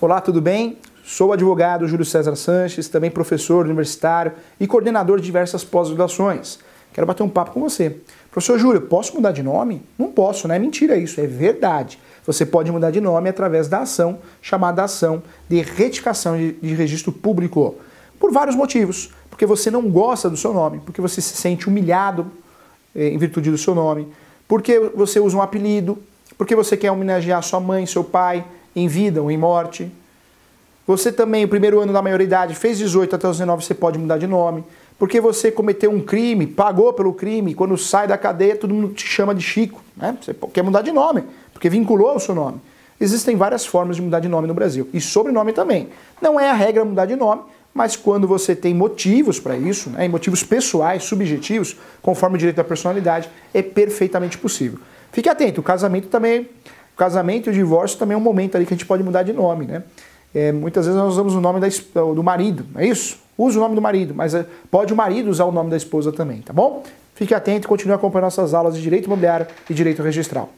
Olá, tudo bem? Sou o advogado Júlio César Sanches, também professor universitário e coordenador de diversas pós-graduações. Quero bater um papo com você. Professor Júlio, posso mudar de nome? Não posso, não é mentira isso, é verdade. Você pode mudar de nome através da ação chamada ação de retificação de registro público. Por vários motivos. Porque você não gosta do seu nome, porque você se sente humilhado eh, em virtude do seu nome, porque você usa um apelido, porque você quer homenagear sua mãe, seu pai, em vida ou em morte. Você também, o primeiro ano da maioridade, fez 18 até os 19, você pode mudar de nome. Porque você cometeu um crime, pagou pelo crime, quando sai da cadeia, todo mundo te chama de Chico. Né? Você quer mudar de nome, porque vinculou o seu nome. Existem várias formas de mudar de nome no Brasil. E sobrenome também. Não é a regra mudar de nome, mas quando você tem motivos para isso, né, motivos pessoais, subjetivos, conforme o direito da personalidade, é perfeitamente possível. Fique atento, o casamento também casamento e o divórcio também é um momento ali que a gente pode mudar de nome, né? É, muitas vezes nós usamos o nome da, do marido, é isso? Usa o nome do marido, mas é, pode o marido usar o nome da esposa também, tá bom? Fique atento e continue acompanhando nossas aulas de Direito Imobiliário e Direito Registral.